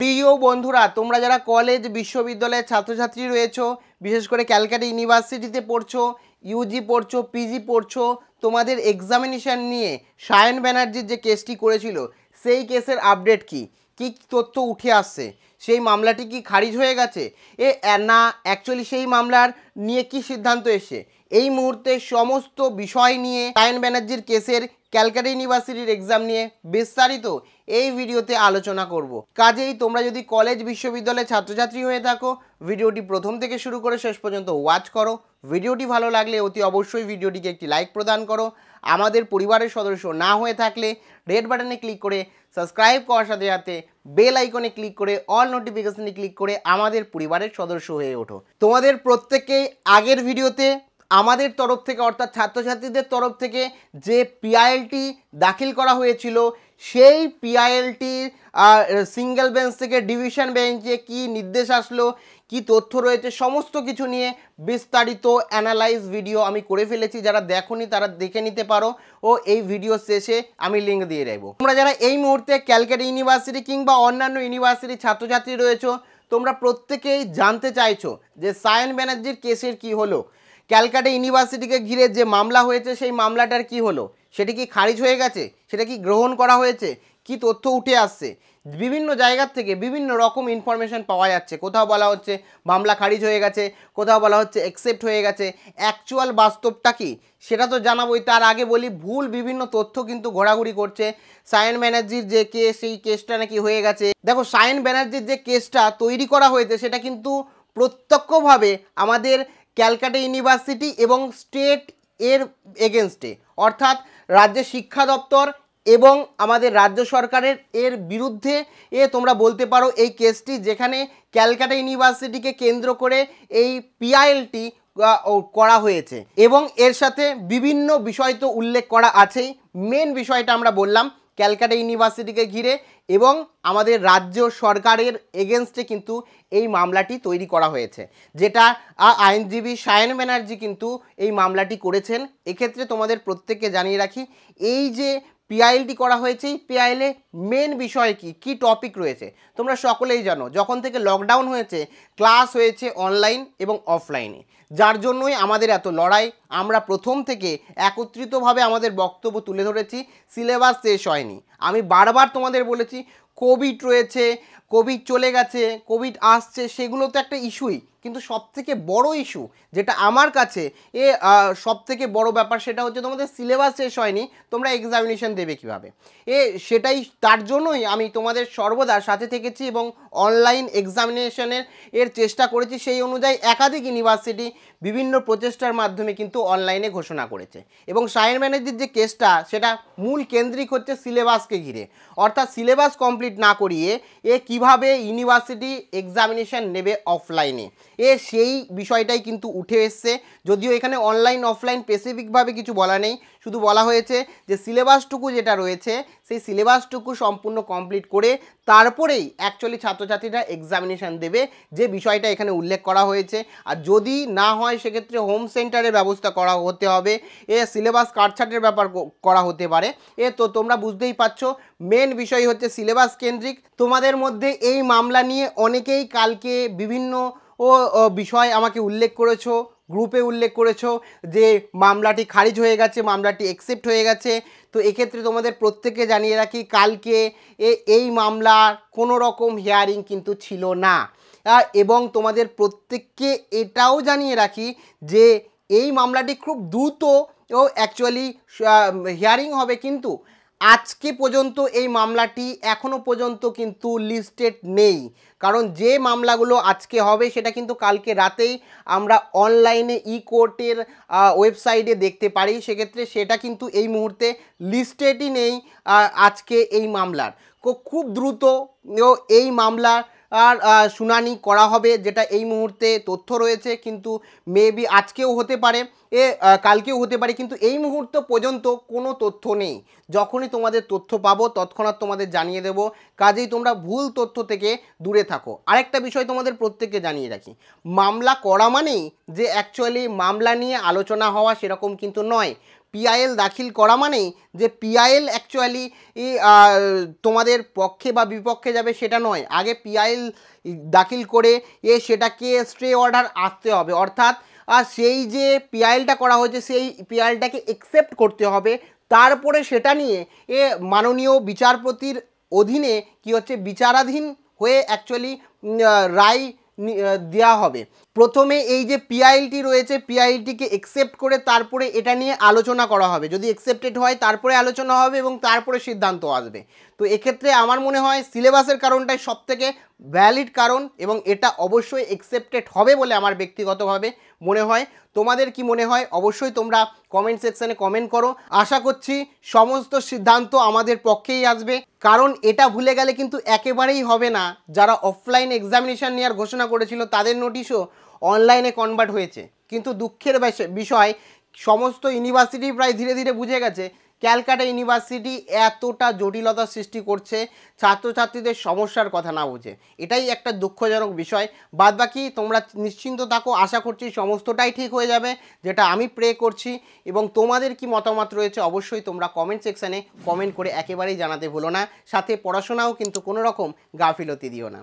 প্রিয় বন্ধুরা তোমরা যারা কলেজ বিশ্ববিদ্যালয়ের ছাত্রছাত্রী রয়েছো বিশেষ করে ক্যালকাটা ইউনিভার্সিটিতে পড়ছো ইউজি পড়ছো পিজি পড়ছো তোমাদের এক্সামিনেশান নিয়ে সায়ন ব্যানার্জির যে কেসটি করেছিল সেই কেসের আপডেট কী কি তথ্য উঠে আসছে সেই মামলাটি কি খারিজ হয়ে গেছে এ না অ্যাকচুয়ালি সেই মামলার নিয়ে কি সিদ্ধান্ত এসে এই মুহূর্তে সমস্ত বিষয় নিয়ে টায়ন ব্যানার্জির কেসের ক্যালকাটা ইউনিভার্সিটির এক্সাম নিয়ে বিস্তারিত এই ভিডিওতে আলোচনা করব। কাজেই তোমরা যদি কলেজ বিশ্ববিদ্যালয়ের ছাত্রছাত্রী হয়ে থাকো ভিডিওটি প্রথম থেকে শুরু করে শেষ পর্যন্ত ওয়াচ করো ভিডিওটি ভালো লাগলে অতি অবশ্যই ভিডিওটিকে একটি লাইক প্রদান করো আমাদের পরিবারের সদস্য না হয়ে থাকলে রেড বাটনে ক্লিক করে সাবস্ক্রাইব করার সাথে সাথে বেল আইকনে ক্লিক করে অল নোটিফিকেশানে ক্লিক করে আমাদের পরিবারের সদস্য হয়ে ওঠো তোমাদের প্রত্যেকেই আগের ভিডিওতে আমাদের তরফ থেকে অর্থাৎ ছাত্রছাত্রীদের তরফ থেকে যে পিআইএলটি দাখিল করা হয়েছিল সেই পিআইএলটির সিঙ্গেল বেঞ্চ থেকে ডিভিশন বেঞ্চে কি নির্দেশ আসলো কি তথ্য রয়েছে সমস্ত কিছু নিয়ে বিস্তারিত অ্যানালাইজ ভিডিও আমি করে ফেলেছি যারা দেখনি তারা দেখে নিতে পারো ও এই ভিডিও শেষে আমি লিঙ্ক দিয়ে রাখবো তোমরা যারা এই মুহূর্তে ক্যালকাটা ইউনিভার্সিটি কিংবা অন্যান্য ইউনিভার্সিটির ছাত্রছাত্রী রয়েছো তোমরা প্রত্যেকেই জানতে চাইছো যে সায়ন ব্যানার্জির কেসের কি হলো ক্যালকাটা ইউনিভার্সিটিকে ঘিরে যে মামলা হয়েছে সেই মামলাটার কি হলো সেটি কি খারিজ হয়ে গেছে সেটা কি গ্রহণ করা হয়েছে কি তথ্য উঠে আসছে বিভিন্ন জায়গার থেকে বিভিন্ন রকম ইনফরমেশান পাওয়া যাচ্ছে কোথাও বলা হচ্ছে মামলা খারিজ হয়ে গেছে কোথাও বলা হচ্ছে অ্যাকসেপ্ট হয়ে গেছে অ্যাকচুয়াল বাস্তবটা কি সেটা তো জানাবোই তার আগে বলি ভুল বিভিন্ন তথ্য কিন্তু ঘোরাঘুরি করছে সায়ন ব্যানার্জির যে কেস সেই কেসটা নাকি হয়ে গেছে দেখো সায়ন ব্যানার্জির যে কেসটা তৈরি করা হয়েছে সেটা কিন্তু প্রত্যক্ষভাবে আমাদের ক্যালকাটা ইউনিভার্সিটি এবং স্টেট এর এগেনস্টে অর্থাৎ রাজ্য শিক্ষা দপ্তর এবং আমাদের রাজ্য সরকারের এর বিরুদ্ধে এ তোমরা বলতে পারো এই কেসটি যেখানে ক্যালকাটা ইউনিভার্সিটিকে কেন্দ্র করে এই পিআইএলটি করা হয়েছে এবং এর সাথে বিভিন্ন বিষয় তো উল্লেখ করা আছেই মেন বিষয়টা আমরা বললাম ক্যালকাটা ইউনিভার্সিটিকে ঘিরে এবং আমাদের রাজ্য সরকারের এগেনস্টে কিন্তু এই মামলাটি তৈরি করা হয়েছে যেটা আইনজীবী সায়ন ব্যানার্জি কিন্তু এই মামলাটি করেছেন এক্ষেত্রে তোমাদের প্রত্যেককে জানিয়ে রাখি এই যে পিআইএলটি করা হয়েছে পিআইএলে মেন বিষয় কি কি টপিক রয়েছে তোমরা সকলেই জানো যখন থেকে লকডাউন হয়েছে ক্লাস হয়েছে অনলাইন এবং অফলাইনে যার জন্যই আমাদের এত লড়াই আমরা প্রথম থেকে একত্রিতভাবে আমাদের বক্তব্য তুলে ধরেছি সিলেবাস শেষ হয়নি আমি বারবার তোমাদের বলেছি কোভিড রয়েছে কোভিড চলে গেছে কোভিড আসছে সেগুলো তো একটা ইস্যুই কিন্তু সবথেকে বড় ইস্যু যেটা আমার কাছে এ সবথেকে বড় ব্যাপার সেটা হচ্ছে তোমাদের সিলেবাস শেষ হয়নি তোমরা এক্সামিনেশান দেবে কিভাবে এ সেটাই তার জন্যই আমি তোমাদের সর্বদা সাথে থেকেছি এবং অনলাইন এক্সামিনেশনের এর চেষ্টা করেছি সেই অনুযায়ী একাধিক ইউনিভার্সিটি বিভিন্ন প্রচেষ্টার মাধ্যমে কিন্তু অনলাইনে ঘোষণা করেছে এবং সায়েন ব্যানার্জির যে কেসটা সেটা মূল কেন্দ্রিক হচ্ছে সিলেবাসকে ঘিরে অর্থাৎ সিলেবাস কমপ্লিট না করিয়ে এ কিভাবে ইউনিভার্সিটি এক্সামিনেশান নেবে অফলাইনে এ সেই বিষয়টাই কিন্তু উঠে এসছে যদিও এখানে অনলাইন অফলাইন স্পেসিফিকভাবে কিছু বলা নেই শুধু বলা হয়েছে যে সিলেবাসটুকু যেটা রয়েছে সেই সিলেবাসটুকু সম্পূর্ণ কমপ্লিট করে তারপরেই অ্যাকচুয়ালি ছাত্রছাত্রীরা এক্সামিনেশান দেবে যে বিষয়টা এখানে উল্লেখ করা হয়েছে আর যদি না হয় সেক্ষেত্রে হোম সেন্টারের ব্যবস্থা করা হতে হবে এ সিলেবাস কাটছাটের ব্যাপার করা হতে পারে এ তো তোমরা বুঝতেই পারছো মেন বিষয় হচ্ছে সিলেবাস কেন্দ্রিক তোমাদের মধ্যে এই মামলা নিয়ে অনেকেই কালকে বিভিন্ন ও বিষয় আমাকে উল্লেখ করেছো গ্রুপে উল্লেখ করেছো যে মামলাটি খারিজ হয়ে গেছে মামলাটি অ্যাকসেপ্ট হয়ে গেছে তো এক্ষেত্রে তোমাদের প্রত্যেকে জানিয়ে রাখি কালকে এই মামলার কোনো রকম হিয়ারিং কিন্তু ছিল না এবং তোমাদের প্রত্যেককে এটাও জানিয়ে রাখি যে এই মামলাটি খুব দ্রুত ও অ্যাকচুয়ালি হিয়ারিং হবে কিন্তু আজকে পর্যন্ত এই মামলাটি এখনও পর্যন্ত কিন্তু লিস্টেড নেই কারণ যে মামলাগুলো আজকে হবে সেটা কিন্তু কালকে রাতেই আমরা অনলাইনে ই কোর্টের ওয়েবসাইটে দেখতে পারি সেক্ষেত্রে সেটা কিন্তু এই মুহুর্তে লিস্টেডই নেই আজকে এই মামলার খুব দ্রুত এই মামলার আর শুনানি করা হবে যেটা এই মুহূর্তে তথ্য রয়েছে কিন্তু মেবি আজকেও হতে পারে এ কালকেও হতে পারে কিন্তু এই মুহূর্ত পর্যন্ত কোনো তথ্য নেই যখনই তোমাদের তথ্য পাবো তৎক্ষণাৎ তোমাদের জানিয়ে দেব কাজেই তোমরা ভুল তথ্য থেকে দূরে থাকো আরেকটা বিষয় তোমাদের প্রত্যেককে জানিয়ে রাখি মামলা করা মানেই যে অ্যাকচুয়ালি মামলা নিয়ে আলোচনা হওয়া সেরকম কিন্তু নয় পিআইএল দাখিল করা মানে যে পিআইএল অ্যাকচুয়ালি তোমাদের পক্ষে বা বিপক্ষে যাবে সেটা নয় আগে পিআইএল দাখিল করে এ সেটাকে স্ট্রে অর্ডার আসতে হবে অর্থাৎ আর সেই যে পিআইএলটা করা হয়েছে সেই পিআইএলটাকে একসেপ্ট করতে হবে তারপরে সেটা নিয়ে এ মাননীয় বিচারপতির অধীনে কি হচ্ছে বিচারাধীন হয়ে অ্যাকচুয়ালি রায় দেওয়া হবে প্রথমে এই যে পিআইএলটি রয়েছে পিআইএলটিকে একসেপ্ট করে তারপরে এটা নিয়ে আলোচনা করা হবে যদি একসেপ্টেড হয় তারপরে আলোচনা হবে এবং তারপরে সিদ্ধান্ত আসবে তো এক্ষেত্রে আমার মনে হয় সিলেবাসের কারণটাই সবথেকে ভ্যালিড কারণ এবং এটা অবশ্যই একসেপ্টেড হবে বলে আমার ব্যক্তিগতভাবে মনে হয় তোমাদের কি মনে হয় অবশ্যই তোমরা কমেন্ট সেকশানে কমেন্ট করো আশা করছি সমস্ত সিদ্ধান্ত আমাদের পক্ষেই আসবে কারণ এটা ভুলে গেলে কিন্তু একেবারেই হবে না যারা অফলাইন এক্সামিনেশান নেওয়ার ঘোষণা করেছিল তাদের নোটিশও অনলাইনে কনভার্ট হয়েছে কিন্তু দুঃখের বিষয় সমস্ত ইউনিভার্সিটি প্রায় ধীরে ধীরে বুঝে গেছে ক্যালকাটা ইউনিভার্সিটি এতটা জটিলতা সৃষ্টি করছে ছাত্রছাত্রীদের সমস্যার কথা না বুঝে এটাই একটা দুঃখজনক বিষয় বাদ বাকি তোমরা নিশ্চিন্ত থাকো আশা করছি সমস্তটাই ঠিক হয়ে যাবে যেটা আমি প্রে করছি এবং তোমাদের কি মতামত রয়েছে অবশ্যই তোমরা কমেন্ট সেকশানে কমেন্ট করে একেবারেই জানাতে ভুলো না সাথে পড়াশোনাও কিন্তু কোনো রকম গাফিলতি দিও না